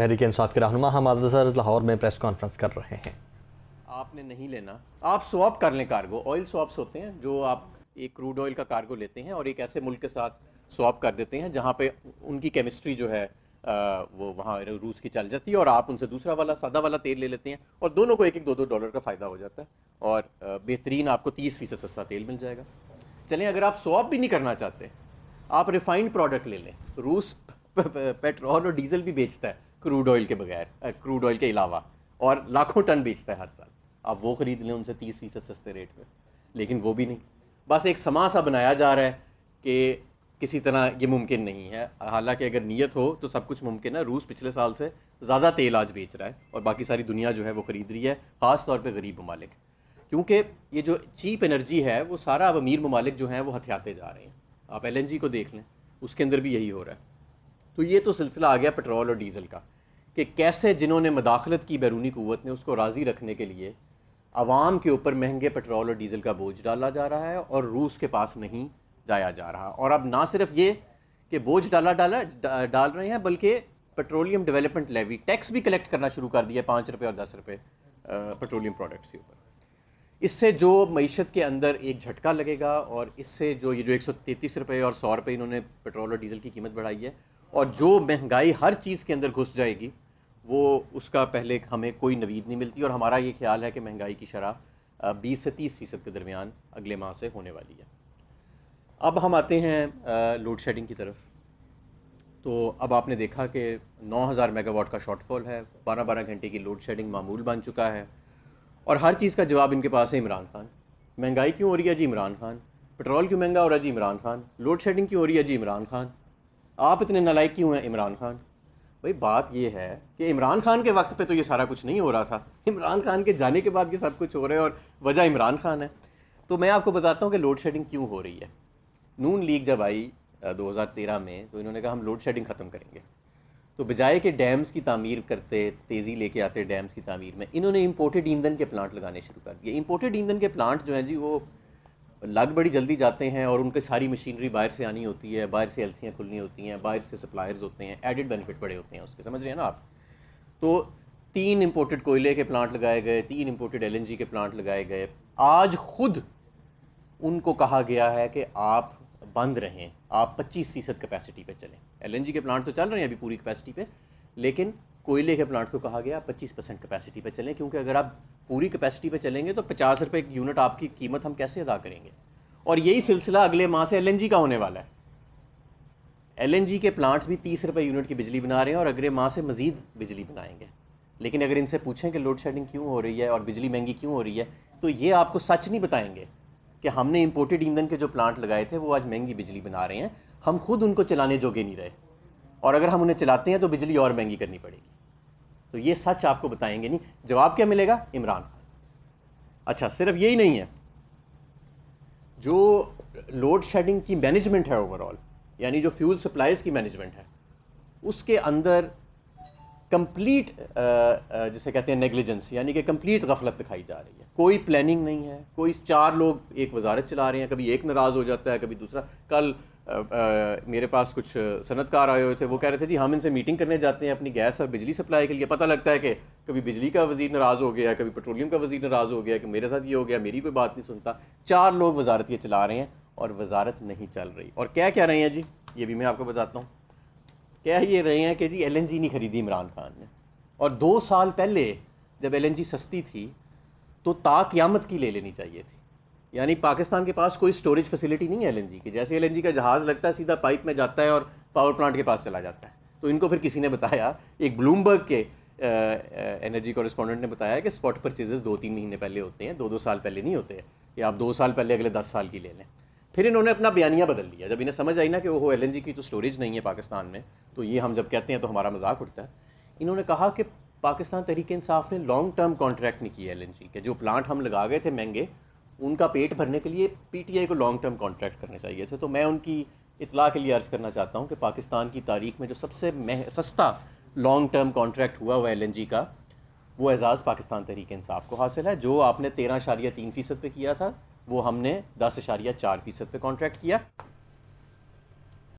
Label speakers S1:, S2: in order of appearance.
S1: तहरीक इंसाफ के रहनुमा हम अजहर लाहौर में प्रेस कॉन्फ्रेंस कर रहे हैं आपने नहीं लेना आप स्वाप कर लें कार्गो ऑयल स्वाप्स होते हैं जो आप एक क्रूड ऑयल का कार्गो लेते हैं और एक ऐसे मुल्क के साथ स्वाप कर देते हैं जहाँ पे उनकी केमिस्ट्री जो है आ, वो वहाँ रूस की चल जाती है और आप उनसे दूसरा वाला सादा वाला तेल ले लेते हैं और दोनों को एक एक दो दो डॉलर का फ़ायदा हो जाता है और बेहतरीन आपको तीस फीसद सस्ता तेल मिल जाएगा चलें अगर आप स्वाप भी नहीं करना चाहते आप रिफाइंड प्रोडक्ट ले लें रूस पेट्रोल और डीजल भी बेचता है क्रूड ऑयल के बगैर क्रूड ऑयल के अलावा और लाखों टन बेचता है हर साल आप वो ख़रीद लें उनसे तीस फीसद सस्ते रेट में लेकिन वो भी नहीं बस एक समा सा बनाया जा रहा है कि किसी तरह ये मुमकिन नहीं है हालांकि अगर नीयत हो तो सब कुछ मुमकिन है रूस पिछले साल से ज़्यादा तेल आज बेच रहा है और बाकी सारी दुनिया जो है वो ख़रीद रही है ख़ास तौर पर गरीब ममालिक क्योंकि ये जो चीप एनर्जी है वो सारा अब अमीर ममालिक जो हैं वो हथियाते जा रहे हैं आप एल को देख लें उसके अंदर भी यही हो रहा है तो ये तो सिलसिला आ गया पेट्रोल और डीजल का कि कैसे जिन्होंने मदाखलत की बैरूनी क़वत ने उसको राज़ी रखने के लिए आवाम के ऊपर महंगे पेट्रोल और डीज़ल का बोझ डाला जा रहा है और रूस के पास नहीं जाया जा रहा और अब ना सिर्फ ये कि बोझ डाला डाला डाल रहे हैं बल्कि पेट्रोलियम डेवलपमेंट लेवी टैक्स भी कलेक्ट करना शुरू कर दिया पाँच रुपये और दस रुपये पेट्रोलियम प्रोडक्ट्स के ऊपर इससे जो मीशत के अंदर एक झटका लगेगा और इससे जो ये जो एक सौ तैंतीस रुपये और सौ रुपये इन्होंने पेट्रोल और डीज़ल की कीमत बढ़ाई है और जो महंगाई हर चीज़ के अंदर घुस जाएगी वो उसका पहले हमें कोई नवीद नहीं मिलती और हमारा ये ख्याल है कि महंगाई की शरह बीस से तीस फ़ीसद के दरमियान अगले माह से होने वाली है अब हम आते हैं लोड शेडिंग की तरफ तो अब आपने देखा कि 9000 मेगावाट का शॉर्टफॉल है बारह बारह घंटे की लोड शेडिंग मामूल बन चुका है और हर चीज़ का जवाब इनके पास है इमरान खान महंगाई क्यों हो रही है जी इमरान खान पेट्रोल क्यों महंगा हो रहा है जी इमरान खान लोड शेडिंग क्यों हो रही है जी इमरान खान आप इतने नलायक क्यों हैं इमरान खान भाई बात ये है कि इमरान खान के वक्त पे तो ये सारा कुछ नहीं हो रहा था इमरान खान के जाने के बाद ये सब कुछ हो रहा है और वजह इमरान खान है तो मैं आपको बताता हूँ कि लोड शेडिंग क्यों हो रही है नून लीग जब आई 2013 में तो इन्होंने कहा हम लोड शेडिंग ख़त्म करेंगे तो बजाय के डैम्स की तमीर करते तेज़ी लेके आते डैम्स की तमीर में इन्होंने इम्पोर्टेड ईंधन के प्लांट लगाने शुरू कर दिए इम्पोर्टेड ईंधन के प्लांट जो हैं जी वो लग बड़ी जल्दी जाते हैं और उनकी सारी मशीनरी बाहर से आनी होती है बाहर से एलसियाँ खुलनी होती हैं बाहर से सप्लायर्स होते हैं एडिड बेनिफिट बड़े होते हैं उसके समझ रहे हैं ना आप तो तीन इम्पोर्टेड कोयले के प्लांट लगाए गए तीन इम्पोर्टेड एल के प्लांट लगाए गए आज खुद उनको कहा गया है कि आप बंद रहें आप 25 फीसद कैपेसिटी पे चलें एल के प्लांट तो चल रहे हैं अभी पूरी कैपेसिटी पे लेकिन कोयले के प्लांट्स को कहा गया पच्चीस परसेंट कैपेसिटी पर चलें क्योंकि अगर आप पूरी कैपेसिटी पर चलेंगे तो पचास रुपये यूनिट आपकी कीमत हम कैसे अदा करेंगे और यही सिलसिला अगले माह से एल का होने वाला है एल के प्लांट्स भी तीस रुपये यूनिट की बिजली बना रहे हैं और अगले माह से मज़ीद बिजली बनाएंगे लेकिन अगर इनसे पूछें कि लोड शेडिंग क्यों हो रही है और बिजली महंगी क्यों हो रही है तो ये आपको सच नहीं बताएंगे कि हमने इंपोर्टेड ईंधन के जो प्लांट लगाए थे वो आज महंगी बिजली बना रहे हैं हम खुद उनको चलाने जोगे नहीं रहे और अगर हम उन्हें चलाते हैं तो बिजली और महंगी करनी पड़ेगी तो ये सच आपको बताएंगे नहीं जवाब क्या मिलेगा इमरान खान अच्छा सिर्फ यही नहीं है जो लोड शेडिंग की मैनेजमेंट है ओवरऑल यानी जो फ्यूल सप्लाईज़ की मैनेजमेंट है उसके अंदर कंप्लीट जिसे कहते हैं नेग्लिजेंस यानी कि कंप्लीट गफलत दिखाई जा रही है कोई प्लानिंग नहीं है कोई चार लोग एक वजारत चला रहे हैं कभी एक नाराज़ हो जाता है कभी दूसरा कल मेरे पास कुछ सनतकार आए हुए थे वो कह रहे थे जी हम इनसे मीटिंग करने जाते हैं अपनी गैस और बिजली सप्लाई के लिए पता लगता है कि कभी बिजली का वजीर नाराज़ हो गया कभी पेट्रोलियम का वजीर नाराज़ हो गया कि मेरे साथ ये हो गया मेरी कोई बात नहीं सुनता चार लोग वजारत ये चला रहे हैं और वजारत नहीं चल रही और क्या कह रहे हैं जी ये भी मैं आपको बताता हूँ क्या ये रहे हैं कि जी एल नहीं ख़रीदी इमरान खान ने और दो साल पहले जब एल सस्ती थी तो ताक़ियामत की ले लेनी चाहिए थी यानी पाकिस्तान के पास कोई स्टोरेज फैसिलिटी नहीं है एलएनजी की जैसे एलएनजी का जहाज़ लगता है सीधा पाइप में जाता है और पावर प्लांट के पास चला जाता है तो इनको फिर किसी ने बताया एक ब्लूमबर्ग के एनर्जी कॉरेस्पॉन्डेंट ने बताया कि स्पॉट परचेजेस दो तीन महीने पहले होते हैं दो दो साल पहले नहीं होते कि आप दो साल पहले अगले दस साल की ले लें फिर इन्होंने अपना बयानिया बदल लिया जब इन्हें समझ आई ना कि वो एल की तो स्टोरेज नहीं है पाकिस्तान में तो ये हम जब कहते हैं तो हमारा मजाक उठता है इन्होंने कहा कि पाकिस्तान तरीके इंसाफ ने लॉन्ग टर्म कॉन्ट्रैक्ट नहीं किया एल के जो प्लांट हम लगा गए थे महंगे उनका पेट भरने के लिए पीटीआई को लॉन्ग टर्म कॉन्ट्रैक्ट करने चाहिए थे तो मैं उनकी इतला के लिए अर्ज़ करना चाहता हूँ कि पाकिस्तान की तारीख में जो सबसे मह सस्ता लॉन्ग टर्म कॉन्ट्रैक्ट हुआ हुआ एल का वो एजाज़ पाकिस्तान तरीके इंसाफ को हासिल है जो आपने तेरह इशारिया तीन फ़ीसद पर किया था वो हमने दस इशारिया चार फ़ीसद पर कॉन्ट्रैक्ट किया